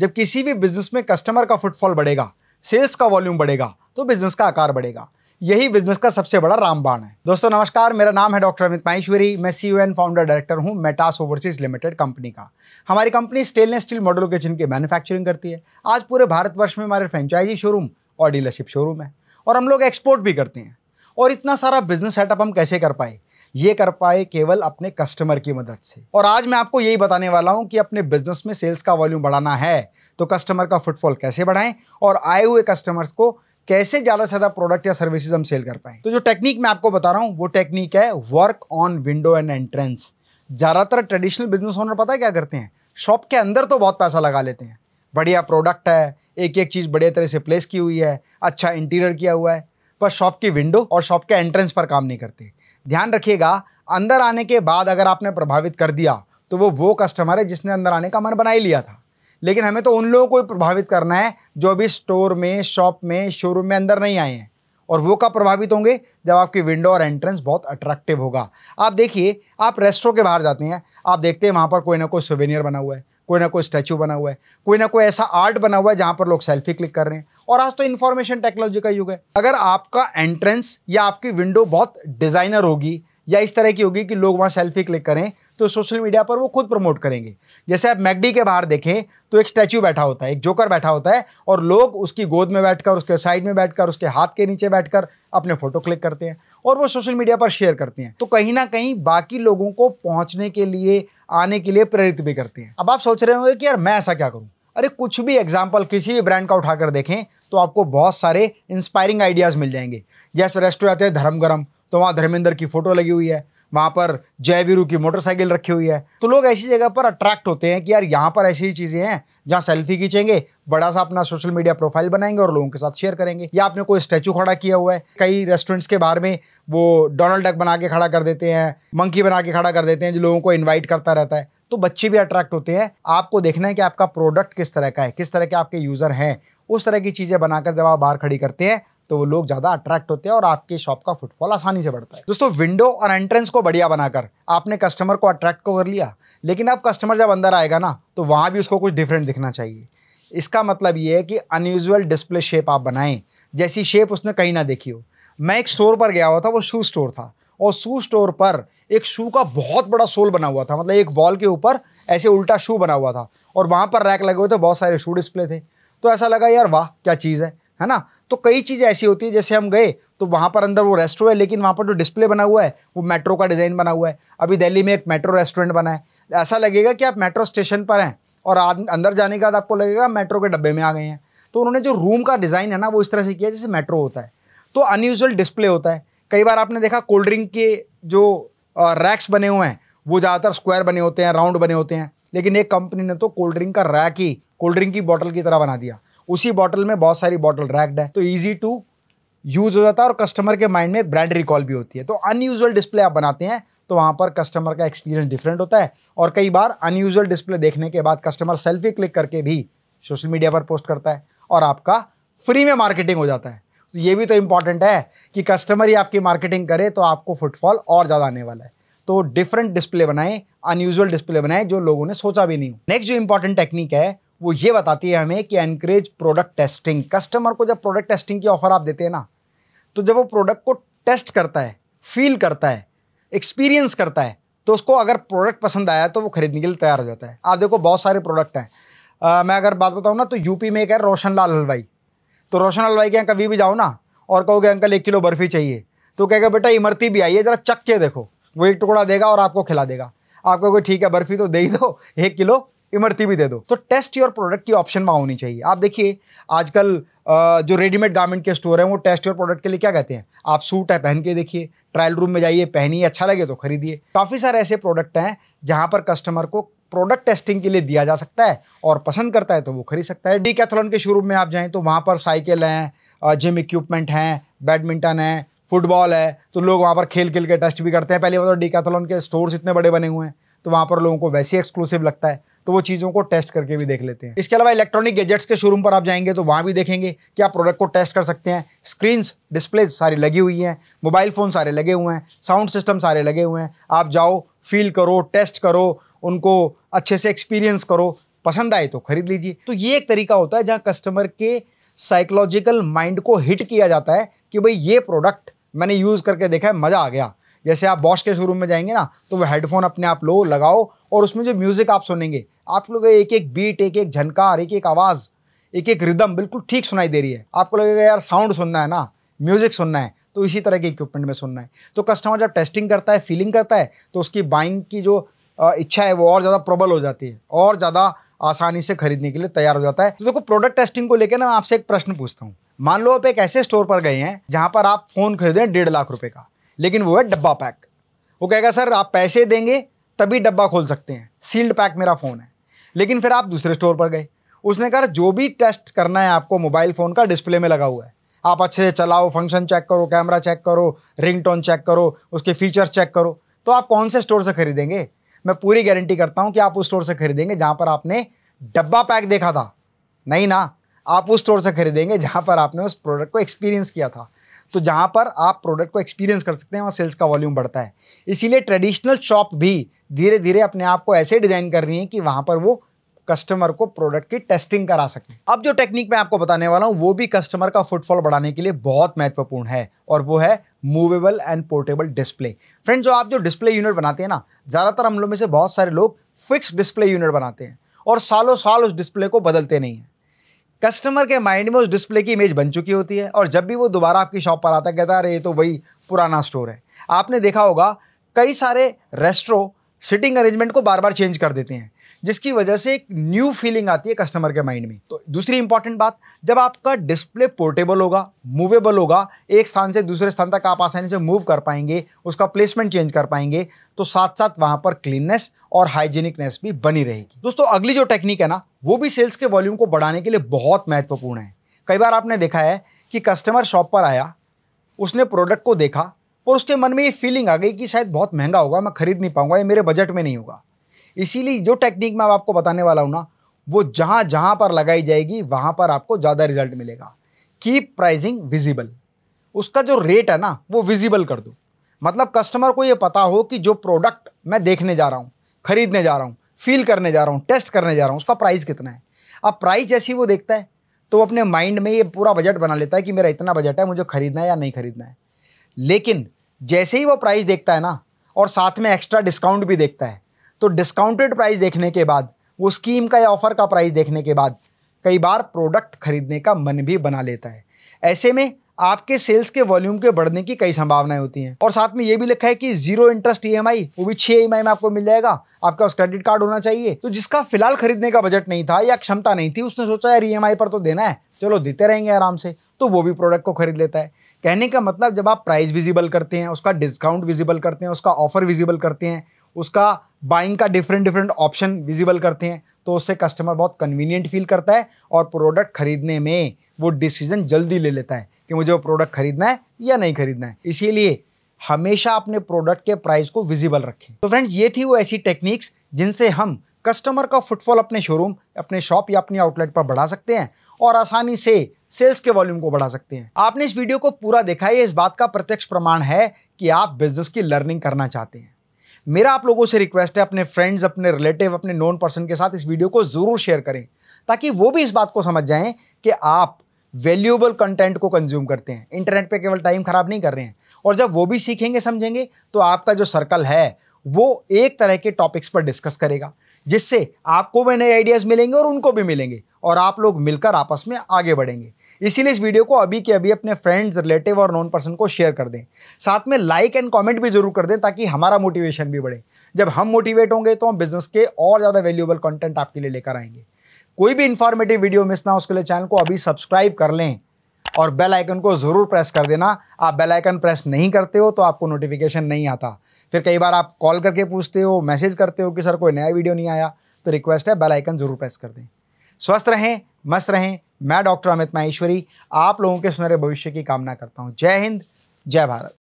जब किसी भी बिजनेस में कस्टमर का फुटफॉल बढ़ेगा सेल्स का वॉल्यूम बढ़ेगा तो बिजनेस का आकार बढ़ेगा यही बिजनेस का सबसे बड़ा रामबाण है दोस्तों नमस्कार मेरा नाम है डॉक्टर अमित माहेश्वरी मैं सी एन फाउंडर डायरेक्टर हूं मेटास ओवरसीज लिमिटेड कंपनी का हमारी कंपनी स्टेनलेस स्टील के जिनकी मैन्युफैक्चरिंग करती है आज पूरे भारतवर्ष में हमारे फ्रेंचाइजी शोरूम और डीलरशिप शोरूम है और हम लोग एक्सपोर्ट भी करते हैं और इतना सारा बिजनेस सेटअप हम कैसे कर पाए ये कर पाए केवल अपने कस्टमर की मदद से और आज मैं आपको यही बताने वाला हूँ कि अपने बिजनेस में सेल्स का वॉल्यूम बढ़ाना है तो कस्टमर का फुटफॉल कैसे बढ़ाएं और आए हुए कस्टमर्स को कैसे ज़्यादा से ज़्यादा प्रोडक्ट या सर्विसेज हम सेल कर पाएँ तो जो टेक्निक मैं आपको बता रहा हूँ वो टेक्निक है work on window and entrance ज़्यादातर ट्रेडिशनल बिजनेस ओनर पता है क्या करते हैं शॉप के अंदर तो बहुत पैसा लगा लेते हैं बढ़िया प्रोडक्ट है एक एक चीज़ बढ़िया तरह से प्लेस की हुई है अच्छा इंटीरियर किया हुआ है पर शॉप की विंडो और शॉप के एंट्रेंस पर काम नहीं करते ध्यान रखिएगा अंदर आने के बाद अगर आपने प्रभावित कर दिया तो वो वो कस्टमर है जिसने अंदर आने का मन बना ही लिया था लेकिन हमें तो उन लोगों को प्रभावित करना है जो अभी स्टोर में शॉप में शोरूम में अंदर नहीं आए हैं और वो कब प्रभावित होंगे जब आपकी विंडो और एंट्रेंस बहुत अट्रैक्टिव होगा आप देखिए आप रेस्टोरों के बाहर जाते हैं आप देखते हैं वहाँ पर कोई ना कोई सुवेनियर बना हुआ है कोई ना कोई स्टैचू बना हुआ है कोई ना कोई ऐसा आर्ट बना हुआ है जहाँ पर लोग सेल्फी क्लिक कर रहे हैं और आज तो इन्फॉर्मेशन टेक्नोलॉजी का युग है अगर आपका एंट्रेंस या आपकी विंडो बहुत डिज़ाइनर होगी या इस तरह की होगी कि लोग वहाँ सेल्फी क्लिक करें तो सोशल मीडिया पर वो खुद प्रमोट करेंगे जैसे आप मैगडी के बाहर देखें तो एक स्टैचू बैठा होता है एक जोकर बैठा होता है और लोग उसकी गोद में बैठकर उसके साइड में बैठकर उसके हाथ के नीचे बैठकर अपने फोटो क्लिक करते हैं और वो सोशल मीडिया पर शेयर करते हैं तो कहीं ना कहीं बाकी लोगों को पहुँचने के लिए आने के लिए प्रेरित भी करते हैं अब आप सोच रहे होंगे कि यार मैं ऐसा क्या करूँ अरे कुछ भी एग्जाम्पल किसी भी ब्रांड का उठाकर देखें तो आपको बहुत सारे इंस्पायरिंग आइडियाज़ मिल जाएंगे जैसे रेस्टोरेंट आते हैं धर्म गरम तो वहाँ धर्मेंद्र की फ़ोटो लगी हुई है वहाँ पर जय वीरू की मोटरसाइकिल रखी हुई है तो लोग ऐसी जगह पर अट्रैक्ट होते हैं कि यार यहाँ पर ऐसी ही चीज़ें हैं जहाँ सेल्फी खींचेंगे बड़ा सा अपना सोशल मीडिया प्रोफाइल बनाएंगे और लोगों के साथ शेयर करेंगे या आपने कोई स्टैचू खड़ा किया हुआ है कई रेस्टोरेंट्स के बाहर में वो डोनाल्ड डक बना के खड़ा कर देते हैं मंकी बना के खड़ा कर देते हैं जो लोगों को इन्वाइट करता रहता है तो बच्चे भी अट्रैक्ट होते हैं आपको देखना है कि आपका प्रोडक्ट किस तरह का है किस तरह के आपके यूज़र हैं उस तरह की चीज़ें बनाकर जब आप बाहर खड़ी करते हैं तो वो लोग ज़्यादा अट्रैक्ट होते हैं और आपके शॉप का फुटफॉल आसानी से बढ़ता है दोस्तों विंडो और एंट्रेंस को बढ़िया बनाकर आपने कस्टमर को अट्रैक्ट को तो कर लिया लेकिन अब कस्टमर जब अंदर आएगा ना तो वहाँ भी उसको कुछ डिफरेंट दिखना चाहिए इसका मतलब ये है कि अनयूजल डिस्प्ले शेप आप बनाएं जैसी शेप उसने कहीं ना देखी हो मैं एक स्टोर पर गया हुआ था वो शू स्टोर था और शू स्टोर पर एक शू का बहुत बड़ा सोल बना हुआ था मतलब एक वॉल के ऊपर ऐसे उल्टा शू बना हुआ था और वहाँ पर रैक लगे हुए थे बहुत सारे शू डिस्प्ले थे तो ऐसा लगा यार वाह क्या चीज़ है है ना तो कई चीज़ें ऐसी होती है जैसे हम गए तो वहाँ पर अंदर वो रेस्टो है लेकिन वहाँ पर जो डिस्प्ले बना हुआ है वो मेट्रो का डिज़ाइन बना हुआ है अभी दिल्ली में एक मेट्रो रेस्टोरेंट बना है ऐसा लगेगा कि आप मेट्रो स्टेशन पर हैं और अंदर जाने के बाद आपको लगेगा मेट्रो के डब्बे में आ गए हैं तो उन्होंने जो रूम का डिज़ाइन है ना वो इस तरह से किया जैसे मेट्रो होता है तो अनयूजल डिस्प्ले होता है कई बार आपने देखा कोल्ड ड्रिंक के जो रैक्स बने हुए हैं वो ज़्यादातर स्क्वायर बने होते हैं राउंड बने होते हैं लेकिन एक कंपनी ने तो कोल्ड ड्रिंक का रैक ही कोल्ड ड्रिंक की बॉटल की तरह बना दिया उसी बॉटल में बहुत सारी बॉटल रैक्ड है तो ईजी टू यूज हो जाता है और कस्टमर के माइंड में एक ब्रांड रिकॉल भी होती है तो अनयूजल डिस्प्ले आप बनाते हैं तो वहाँ पर कस्टमर का एक्सपीरियंस डिफरेंट होता है और कई बार अनयूजल डिस्प्ले देखने के बाद कस्टमर सेल्फी क्लिक करके भी सोशल मीडिया पर पोस्ट करता है और आपका फ्री में मार्केटिंग हो जाता है तो ये भी तो इम्पॉर्टेंट है कि कस्टमर ही आपकी मार्केटिंग करे तो आपको फुटफॉल और ज़्यादा आने वाला है तो डिफरेंट डिस्प्ले बनाएं अनयूजल डिस्प्ले बनाएं जो लोगों ने सोचा भी नहीं नेक्स्ट जो इंपॉर्टेंट टेक्निक है वो ये बताती है हमें कि एनकरेज प्रोडक्ट टेस्टिंग कस्टमर को जब प्रोडक्ट टेस्टिंग की ऑफर आप देते हैं ना तो जब वो प्रोडक्ट को टेस्ट करता है फील करता है एक्सपीरियंस करता है तो उसको अगर प्रोडक्ट पसंद आया तो वो खरीदने के लिए तैयार हो जाता है आप देखो बहुत सारे प्रोडक्ट हैं मैं अगर बात बताऊँ ना तो यूपी में एक है रोशन लाल हलवाई तो रोशन हलवाई के यहाँ कभी भी जाओ ना और कहोगे अंकल एक किलो बर्फ़ी चाहिए तो कहेगा बेटा इमरती भी आई है ज़रा चक के देखो वो एक टुकड़ा देगा और आपको खिला देगा आपको कोई ठीक है बर्फ़ी तो दे ही दो एक किलो इमरती भी दे दो तो टेस्ट योर प्रोडक्ट की ऑप्शन वहाँ होनी चाहिए आप देखिए आजकल जो रेडीमेड गारमेंट के स्टोर हैं वो टेस्ट योर प्रोडक्ट के लिए क्या कहते हैं आप सूट है पहन के देखिए ट्रायल रूम में जाइए पहनिए अच्छा लगे तो खरीदिए काफ़ी सारे ऐसे प्रोडक्ट हैं जहाँ पर कस्टमर को प्रोडक्ट टेस्टिंग के लिए दिया जा सकता है और पसंद करता है तो वो खरीद सकता है डी कैथलॉन के शोरूम में आप जाएँ तो वहाँ पर साइकिल हैं जिम इक्विपमेंट हैं बैडमिंटन है फुटबॉल है तो लोग वहाँ पर खेल खेल के टेस्ट भी करते हैं पहले बताओ डी कैथलॉन के स्टोर्स इतने बड़े बने हुए हैं तो वहाँ पर लोगों को वैसे एक्सक्लूसिव लगता है तो वो चीज़ों को टेस्ट करके भी देख लेते हैं इसके अलावा इलेक्ट्रॉनिक गैजेट्स के शोरूम पर आप जाएंगे तो वहाँ भी देखेंगे कि आप प्रोडक्ट को टेस्ट कर सकते हैं स्क्रीन्स डिस्प्लेज सारी लगी हुई हैं मोबाइल फ़ोन सारे लगे हुए हैं साउंड सिस्टम सारे लगे हुए हैं आप जाओ फील करो टेस्ट करो उनको अच्छे से एक्सपीरियंस करो पसंद आए तो खरीद लीजिए तो ये एक तरीका होता है जहाँ कस्टमर के साइकोलॉजिकल माइंड को हिट किया जाता है कि भाई ये प्रोडक्ट मैंने यूज़ करके देखा है मज़ा आ गया जैसे आप बॉश के शोरूम में जाएंगे ना तो वो हेडफोन अपने आप लो लगाओ और उसमें जो म्यूज़िक आप सुनेंगे आप लोग एक एक बीट एक एक झनकार एक एक आवाज़ एक एक रिदम बिल्कुल ठीक सुनाई दे रही है आपको लगेगा यार साउंड सुनना है ना म्यूज़िक सुनना है तो इसी तरह के इक्विपमेंट में सुनना है तो कस्टमर जब टेस्टिंग करता है फीलिंग करता है तो उसकी बाइंग की जो इच्छा है वो और ज़्यादा प्रबल हो जाती है और ज़्यादा आसानी से खरीदने के लिए तैयार हो जाता है तो देखो प्रोडक्ट टेस्टिंग को लेकर ना मैं आपसे एक प्रश्न पूछता हूँ मान लो आप एक ऐसे स्टोर पर गए हैं जहाँ पर आप फ़ोन खरीदे डेढ़ लाख रुपये का लेकिन वो है डब्बा पैक वो कहेगा सर आप पैसे देंगे तभी डब्बा खोल सकते हैं सील्ड पैक मेरा फ़ोन है लेकिन फिर आप दूसरे स्टोर पर गए उसने कहा जो भी टेस्ट करना है आपको मोबाइल फ़ोन का डिस्प्ले में लगा हुआ है आप अच्छे से चलाओ फंक्शन चेक करो कैमरा चेक करो रिंग टोन चेक करो उसके फीचर्स चेक करो तो आप कौन से स्टोर से खरीदेंगे मैं पूरी गारंटी करता हूँ कि आप उस स्टोर से खरीदेंगे जहाँ पर आपने डब्बा पैक देखा था नहीं ना आप उस स्टोर से खरीदेंगे जहाँ पर आपने उस प्रोडक्ट को एक्सपीरियंस किया था तो जहाँ पर आप प्रोडक्ट को एक्सपीरियंस कर सकते हैं वहाँ सेल्स का वॉल्यूम बढ़ता है इसीलिए ट्रेडिशनल शॉप भी धीरे धीरे अपने आप को ऐसे डिज़ाइन कर रही हैं कि वहाँ पर वो कस्टमर को प्रोडक्ट की टेस्टिंग करा सकें अब जो टेक्निक मैं आपको बताने वाला हूँ वो भी कस्टमर का फुटफॉल बढ़ाने के लिए बहुत महत्वपूर्ण है और वो है movable and portable display friends जो आप जो डिस्प्ले यूनिट बनाते हैं ना ज़्यादातर हम लोग में से बहुत सारे लोग फिक्स डिस्प्ले यूनिट बनाते हैं और सालों साल उस डिस्प्ले को बदलते नहीं हैं कस्टमर के माइंड में उस डिस्प्ले की इमेज बन चुकी होती है और जब भी वो दोबारा आपकी शॉप पर आता है कहता अरे ये तो वही पुराना स्टोर है आपने देखा होगा कई सारे रेस्ट्रो सिटिंग अरेंजमेंट को बार बार चेंज कर देते हैं जिसकी वजह से एक न्यू फीलिंग आती है कस्टमर के माइंड में तो दूसरी इंपॉर्टेंट बात जब आपका डिस्प्ले पोर्टेबल होगा मूवेबल होगा एक स्थान से दूसरे स्थान तक आप आसानी से मूव कर पाएंगे उसका प्लेसमेंट चेंज कर पाएंगे तो साथ साथ वहाँ पर क्लीननेस और हाइजीनिकनेस भी बनी रहेगी दोस्तों अगली जो टेक्निक है ना वो भी सेल्स के वॉल्यूम को बढ़ाने के लिए बहुत महत्वपूर्ण है कई बार आपने देखा है कि कस्टमर शॉप पर आया उसने प्रोडक्ट को देखा और उसके मन में ये फीलिंग आ गई कि शायद बहुत महंगा होगा मैं खरीद नहीं पाऊंगा ये मेरे बजट में नहीं होगा इसीलिए जो टेक्निक मैं आपको बताने वाला हूँ ना वो जहाँ जहाँ पर लगाई जाएगी वहाँ पर आपको ज़्यादा रिजल्ट मिलेगा कीप प्राइजिंग विजिबल उसका जो रेट है ना वो विजिबल कर दो मतलब कस्टमर को ये पता हो कि जो प्रोडक्ट मैं देखने जा रहा हूँ खरीदने जा रहा हूँ फील करने जा रहा हूँ टेस्ट करने जा रहा हूँ उसका प्राइस कितना है अब प्राइस जैसी वो देखता है तो अपने माइंड में ये पूरा बजट बना लेता है कि मेरा इतना बजट है मुझे खरीदना है या नहीं खरीदना है लेकिन जैसे ही वो प्राइस देखता है ना और साथ में एक्स्ट्रा डिस्काउंट भी देखता है तो डिस्काउंटेड प्राइस देखने के बाद वो स्कीम का या ऑफर का प्राइस देखने के बाद कई बार प्रोडक्ट खरीदने का मन भी बना लेता है ऐसे में आपके सेल्स के वॉल्यूम के बढ़ने की कई संभावनाएं होती हैं और साथ में ये भी लिखा है कि जीरो इंटरेस्ट ईएमआई e वो भी छह ईएमआई e में आपको मिल जाएगा आपका उस क्रेडिट कार्ड होना चाहिए तो जिसका फिलहाल खरीदने का बजट नहीं था या क्षमता नहीं थी उसने सोचा यार ई e पर तो देना है चलो देते रहेंगे आराम से तो वो भी प्रोडक्ट को खरीद लेता है कहने का मतलब जब आप प्राइस विजिबल करते हैं उसका डिस्काउंट विजिबल करते हैं उसका ऑफर विजिबल करते हैं उसका बाइंग का डिफरेंट डिफरेंट ऑप्शन विजिबल करते हैं तो उससे कस्टमर बहुत कन्वीनियंट फील करता है और प्रोडक्ट खरीदने में वो डिसीजन जल्दी ले लेता है कि मुझे वो प्रोडक्ट खरीदना है या नहीं खरीदना है इसीलिए हमेशा अपने प्रोडक्ट के प्राइस को विजिबल रखें तो फ्रेंड्स ये थी वो ऐसी टेक्निक्स जिनसे हम कस्टमर का फुटफॉल अपने शोरूम अपने शॉप या अपनी आउटलेट पर बढ़ा सकते हैं और आसानी से सेल्स के वॉल्यूम को बढ़ा सकते हैं आपने इस वीडियो को पूरा देखा है इस बात का प्रत्यक्ष प्रमाण है कि आप बिजनेस की लर्निंग करना चाहते हैं मेरा आप लोगों से रिक्वेस्ट है अपने फ्रेंड्स अपने रिलेटिव अपने नॉन पर्सन के साथ इस वीडियो को ज़रूर शेयर करें ताकि वो भी इस बात को समझ जाएं कि आप वैल्यूएबल कंटेंट को कंज्यूम करते हैं इंटरनेट पे केवल टाइम ख़राब नहीं कर रहे हैं और जब वो भी सीखेंगे समझेंगे तो आपका जो सर्कल है वो एक तरह के टॉपिक्स पर डिस्कस करेगा जिससे आपको भी नए आइडियाज़ मिलेंगे और उनको भी मिलेंगे और आप लोग मिलकर आपस में आगे बढ़ेंगे इसीलिए इस वीडियो को अभी के अभी अपने फ्रेंड्स रिलेटिव और नॉन पर्सन को शेयर कर दें साथ में लाइक एंड कमेंट भी जरूर कर दें ताकि हमारा मोटिवेशन भी बढ़े जब हम मोटिवेट होंगे तो हम बिज़नेस के और ज़्यादा वैल्यूएबल कंटेंट आपके लिए लेकर आएंगे कोई भी इन्फॉर्मेटिव वीडियो मिस ना हो उसके लिए चैनल को अभी सब्सक्राइब कर लें और बेल आइकन को ज़रूर प्रेस कर देना आप बेल आइकन प्रेस नहीं करते हो तो आपको नोटिफिकेशन नहीं आता फिर कई बार आप कॉल करके पूछते हो मैसेज करते हो कि सर कोई नया वीडियो नहीं आया तो रिक्वेस्ट है बेल आइकन ज़रूर प्रेस कर दें स्वस्थ रहें मस्त रहें मैं डॉक्टर अमित माहेश्वरी आप लोगों के सुनहरे भविष्य की कामना करता हूँ जय हिंद जय भारत